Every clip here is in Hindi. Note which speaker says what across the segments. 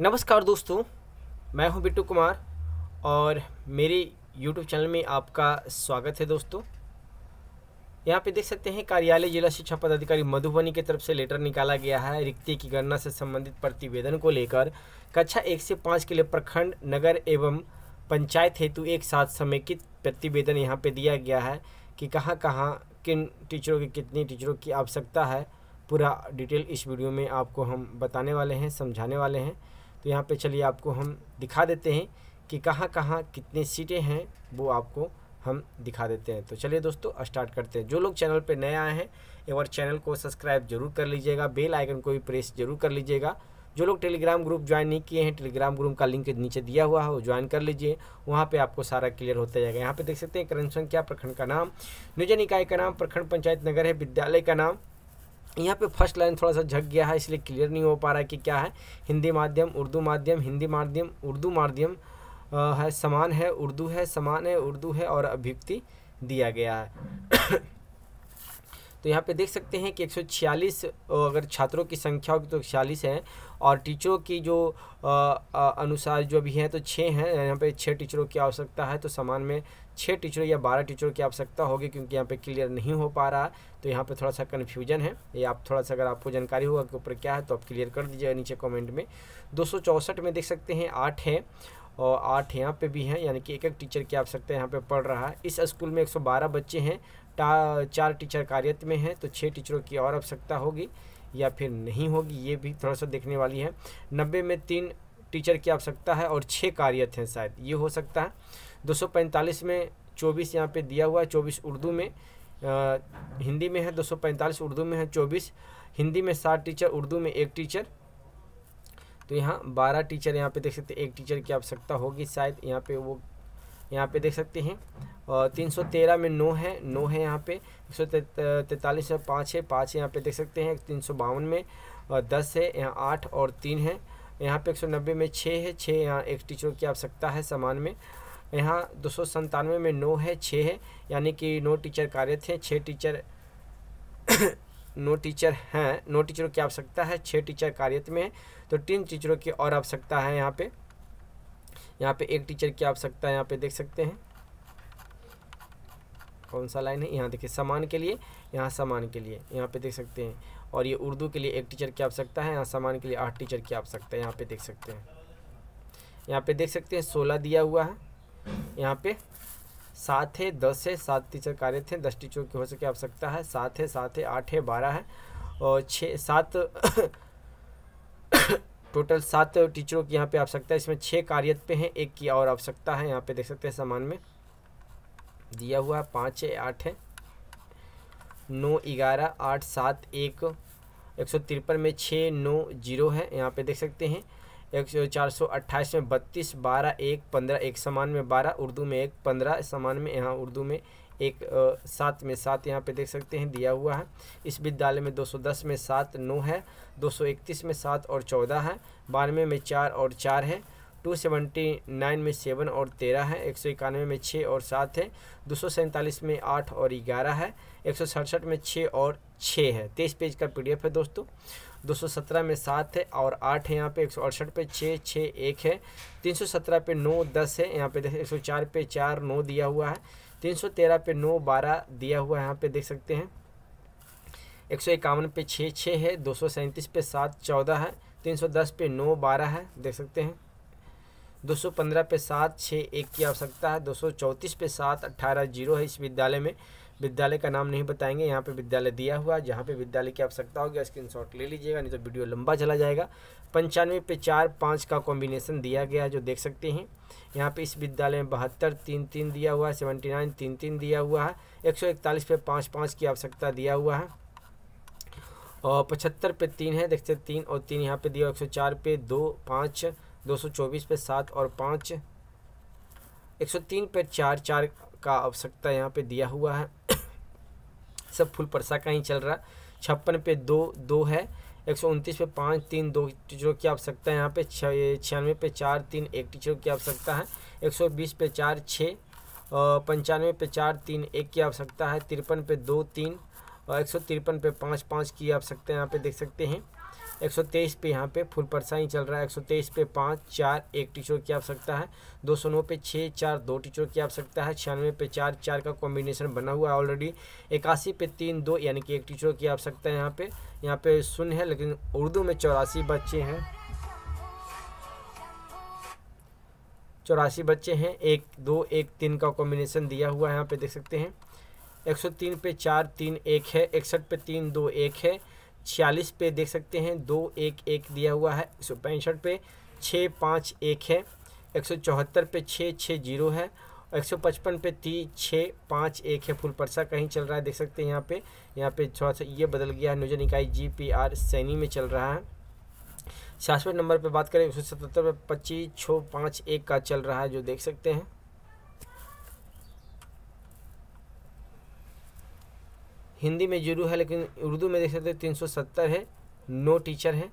Speaker 1: नमस्कार दोस्तों मैं हूं बिट्टू कुमार और मेरे YouTube चैनल में आपका स्वागत है दोस्तों यहां पे देख सकते हैं कार्यालय जिला शिक्षा पदाधिकारी मधुबनी की तरफ से लेटर निकाला गया है रिक्ति की गणना से संबंधित प्रतिवेदन को लेकर कक्षा एक से पाँच के लिए प्रखंड नगर एवं पंचायत हेतु एक साथ समेकित प्रतिवेदन यहाँ पर दिया गया है कि कहाँ कहाँ किन टीचरों की कितनी टीचरों की आवश्यकता है पूरा डिटेल इस वीडियो में आपको हम बताने वाले हैं समझाने वाले हैं तो यहाँ पे चलिए आपको हम दिखा देते हैं कि कहाँ कहाँ कितनी सीटें हैं वो आपको हम दिखा देते हैं तो चलिए दोस्तों स्टार्ट करते हैं जो लोग चैनल पे नए आए हैं एक बार चैनल को सब्सक्राइब जरूर कर लीजिएगा बेल आइकन को भी प्रेस जरूर कर लीजिएगा जो लोग टेलीग्राम ग्रुप ज्वाइन नहीं किए हैं टेलीग्राम ग्रुप का लिंक नीचे दिया हुआ है वो ज्वाइन कर लीजिए वहाँ पे आपको सारा क्लियर होता जाएगा यहाँ पे देख सकते हैं करण संख्या प्रखंड का नाम नियोजन इकाई का नाम प्रखंड पंचायत नगर है विद्यालय का नाम यहाँ पे फर्स्ट लाइन थोड़ा सा झक गया है इसलिए क्लियर नहीं हो पा रहा है कि क्या है हिंदी माध्यम उर्दू माध्यम हिंदी माध्यम उर्दू माध्यम है समान है उर्दू है समान है उर्दू है और अभिव्यक्ति दिया गया है तो यहाँ पे देख सकते हैं कि 146 अगर छात्रों की संख्या होगी तो छियालीस है और टीचरों की जो आ, आ, अनुसार जो अभी हैं तो छः हैं यहाँ पे छः टीचरों की आवश्यकता है तो सामान में छः टीचरों या बारह टीचरों की आवश्यकता होगी क्योंकि यहाँ पे क्लियर नहीं हो पा रहा तो यहाँ पे थोड़ा सा कन्फ्यूजन है ये आप थोड़ा सा अगर आपको जानकारी होगा कि ऊपर क्या है तो आप क्लियर कर दीजिएगा नीचे कॉमेंट में दो में देख सकते हैं आठ है और आठ यहाँ पे भी हैं यानी कि एक एक टीचर की आवश्यकता यहाँ पे पढ़ रहा है इस स्कूल में 112 बच्चे हैं चार टीचर कार्यरत में हैं तो छः टीचरों की और आवश्यकता होगी या फिर नहीं होगी ये भी थोड़ा सा देखने वाली है नब्बे में तीन टीचर की आवश्यकता है और छः कार्यरत हैं शायद ये हो सकता है दो में चौबीस यहाँ पर दिया हुआ है चौबीस उर्दू में हिंदी में है दो उर्दू में है चौबीस हिंदी में सात टीचर उर्दू में एक टीचर तो यहाँ बारह टीचर यहाँ पे देख सकते हैं एक टीचर की आवश्यकता होगी शायद यहाँ पे वो यहाँ पे देख सकते हैं और तीन सौ तेरह में नौ है नौ है यहाँ पे एक सौ तैंतालीस में पाँच है पाँच यहाँ पे देख सकते हैं तीन सौ बावन में और दस है यहाँ आठ और तीन है यहाँ पे एक सौ नब्बे में छः है छः यहाँ एक टीचर की आवश्यकता है सामान में यहाँ दो सौ संतानवे में नौ है छः है यानी कि नौ टीचर कार्यरत हैं छः टीचर नो टीचर हैं नो टीचरों की आवश्यकता है छः टीचर कार्यरत में तो तीन टीचरों की और आवश्यकता है यहाँ पे यहाँ पे एक टीचर की आवश्यकता है यहाँ पे देख सकते हैं कौन सा लाइन है यहाँ देखिए सामान के लिए यहाँ सामान के लिए यहाँ पे देख सकते हैं और ये उर्दू के लिए एक टीचर की आवश्यकता है यहाँ सामान के लिए आठ टीचर की आवश्यकता है यहाँ पे देख सकते हैं यहाँ पे देख सकते हैं सोलह दिया हुआ है यहाँ पे सात है दस है सात टीचर कार्य थे दस टीचरों की हो सके आवश्यकता है सात है सात है आठ है बारह है और छः सात टोटल सात टीचरों की यहाँ पे आवश्यकता है इसमें छः कार्यत पे हैं एक की और आवश्यकता है यहाँ पे देख सकते हैं सामान में दिया हुआ है पाँच है आठ है नौ ग्यारह आठ सात एक एक सौ तिरपन में छः नौ जीरो है यहाँ पे देख सकते हैं एक सौ चार सौ अट्ठाईस में बत्तीस बारह एक पंद्रह एक समान में बारह उर्दू में एक पंद्रह समान में यहाँ उर्दू में एक सात में सात यहाँ पे देख सकते हैं दिया हुआ है इस विद्यालय में 210 में सात नौ है 231 में सात और चौदह है बानवे में चार और चार है टू सेवेंटी नाइन में सेवन और तेरह है एक सौ इक्यानवे में छः और सात है दो सौ सैंतालीस में आठ और ग्यारह है एक सौ सड़सठ में छः और छः है तेईस पेज का पीडीएफ है दोस्तों दो सौ सत्रह में सात है और आठ है यहाँ पे एक सौ अड़सठ पे छः छः एक है तीन सौ सत्रह पे नौ दस है यहाँ पे देख एक सौ चार पे चार नौ दिया हुआ है तीन सौ तेरह पे नौ बारह दिया हुआ है यहाँ पे देख सकते हैं एक सौ इक्यावन पे छः छः है दो सौ सैंतीस पे सात चौदह है तीन सौ दस पे नौ बारह है देख सकते हैं 215 पे सात छः एक की आवश्यकता है 234 पे सात अट्ठारह जीरो है इस विद्यालय में विद्यालय का नाम नहीं बताएंगे यहाँ पे विद्यालय दिया हुआ है जहाँ पे विद्यालय की आवश्यकता होगी स्क्रीन शॉट ले लीजिएगा नहीं तो वीडियो लंबा चला जाएगा पंचानवे पे चार पाँच का कॉम्बिनेशन दिया गया जो देख सकते हैं यहाँ पे इस विद्यालय में बहत्तर तीन तीन दिया हुआ है सेवेंटी नाइन तीन तीन दिया हुआ है एक सौ इकतालीस पे पाँच पाँच की आवश्यकता दिया हुआ है और पचहत्तर पे तीन है देखते तीन और तीन यहाँ पे दिया एक सौ चार पे दो पाँच 224 पे सात और पाँच 103 पे चार चार का आवश्यकता यहाँ पे दिया हुआ है सब फुल परसा का ही चल रहा छप्पन पे दो दो है एक सौ उनतीस पे पाँच तीन दो टीचरों की आवश्यकता है यहाँ पे छियानवे पे चार तीन एक टीचरों की आवश्यकता है एक सौ बीस पे चार छः पंचानवे पे चार तीन एक की आवश्यकता है तिरपन पे दो तीन और एक सौ तिरपन पे पाँच पाँच की आवश्यकता यहाँ पे देख सकते हैं 123 पे यहाँ पे फुल परसा ही चल रहा है 123 पे पाँच चार एक टीचरों की आवश्यकता है 209 पे छः चार दो टीचरों की आवश्यकता है छियानवे पे चार चार का कॉम्बिनेशन बना हुआ है ऑलरेडी इक्यासी पे तीन दो यानी कि एक टीचरों की आवश्यकता है यहाँ पे यहाँ पे शून्य है लेकिन उर्दू में चौरासी बच्चे हैं चौरासी बच्चे हैं एक दो एक तीन का कॉम्बिनेशन दिया हुआ है यहाँ पे देख सकते हैं 103 पे चार तीन एक है इकसठ पे तीन दो एक है छियालीस पे देख सकते हैं दो एक एक दिया हुआ है एक सौ पैंसठ पे छः पाँच एक है एक सौ चौहत्तर पे छः छः जीरो है एक सौ पचपन पे तीन छः पाँच एक है फुल परसा कहीं चल रहा है देख सकते हैं यहाँ पे यहाँ पे थोड़ा सा ये बदल गया है नियोजन इकाई जी पी आर सैनी में चल रहा है छियासठ नंबर पे बात करें एक सौ सतहत्तर पे पच्चीस छः पाँच एक का चल रहा है जो देख सकते हैं हिंदी में जीरो है लेकिन उर्दू में देख सकते हो तीन सौ सत्तर है नौ टीचर हैं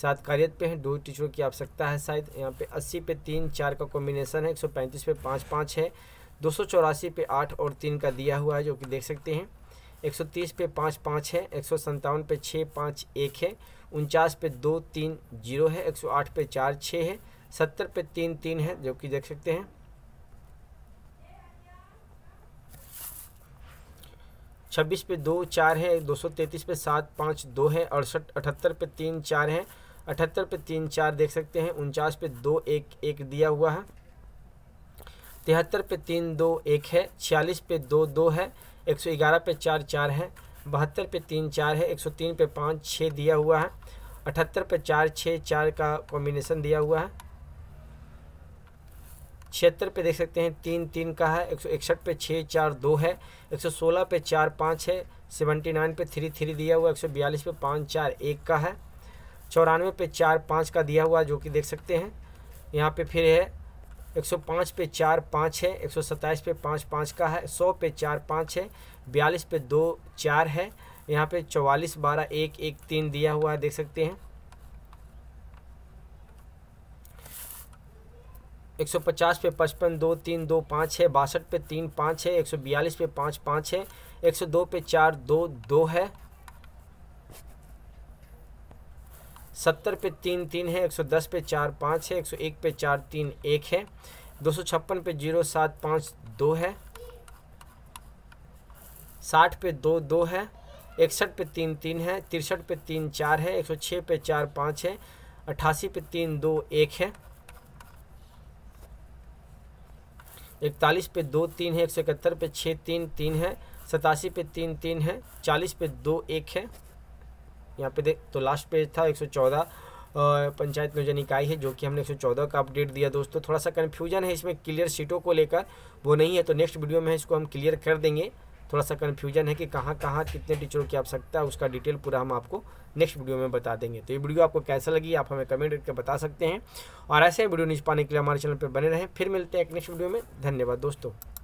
Speaker 1: सात कार्यत पे हैं दो टीचरों की आवश्यकता है शायद यहाँ पे अस्सी पे तीन चार का कॉम्बिनेशन है एक सौ पैंतीस पे पाँच पाँच है दो सौ चौरासी पे आठ और तीन का दिया हुआ है जो कि देख सकते हैं एक सौ तीस पे पाँच पाँच है एक सौ सत्तावन पे छः पाँच एक है उनचास पे दो तीन जीरो है एक सौ आठ पे चार छः है सत्तर पे तीन तीन है जो कि देख सकते हैं छब्बीस पे दो चार है दो सौ तैंतीस पे सात पाँच दो है अड़सठ अठहत्तर पे तीन चार है अठहत्तर पे तीन चार देख सकते हैं उनचास पे दो एक एक दिया हुआ है तिहत्तर पे तीन दो एक है छियालीस पे दो दो है एक सौ ग्यारह पे चार चार है बहत्तर पे तीन चार है एक सौ तीन पे पाँच छः दिया हुआ है अठहत्तर पे चार छः चार का कॉम्बिनेशन दिया हुआ है छिहत्तर पे देख सकते हैं तीन तीन का है एक सौ इकसठ पे छः चार दो है एक सौ सोलह पे चार पाँच है सेवेंटी नाइन पे थ्री थ्री दिया हुआ एक सौ बयालीस पे पाँच चार एक का है चौरानवे पे चार पाँच का दिया हुआ जो कि देख सकते हैं यहाँ पे फिर है एक सौ पाँच पे चार पाँच है एक सौ सत्ताईस पे पाँच पाँच का है सौ पे चार पाँच है बयालीस पे दो चार है यहाँ पे चौवालीस बारह एक एक तीन दिया हुआ है देख सकते हैं एक सौ पचास पे पचपन दो तीन दो पाँच है बासठ पे तीन पाँच है एक सौ बयालीस पे पाँच पाँच है एक सौ दो पे चार दो दो है सत्तर पे तीन तीन है एक सौ दस पे चार पाँच है एक सौ एक पे चार तीन एक है दो सौ छप्पन पे जीरो सात पाँच दो है साठ पे दो दो है इकसठ पे तीन तीन है तिरसठ पे तीन चार है एक सौ छः पे चार पाँच है अट्ठासी पे तीन दो एक है इकतालीस पे दो तीन है एक सौ इकहत्तर पे छः तीन तीन है सतासी पे तीन तीन है चालीस पे दो एक है यहाँ पे देख तो लास्ट पेज था एक सौ चौदह पंचायत नियोजन इकाई है जो कि हमने 114 का अपडेट दिया दोस्तों थोड़ा सा कन्फ्यूजन है इसमें क्लियर सीटों को लेकर वो नहीं है तो नेक्स्ट वीडियो में इसको हम क्लियर कर देंगे थोड़ा सा कन्फ्यूजन है कि कहाँ कहाँ कितने टीचरों की आवश्यकता है उसका डिटेल पूरा हम आपको नेक्स्ट वीडियो में बता देंगे तो ये वीडियो आपको कैसा लगी आप हमें कमेंट करके बता सकते हैं और ऐसे वीडियो न्यूज़ पाने के लिए हमारे चैनल पर बने रहें फिर मिलते हैं एक नेक्स्ट वीडियो में धन्यवाद दोस्तों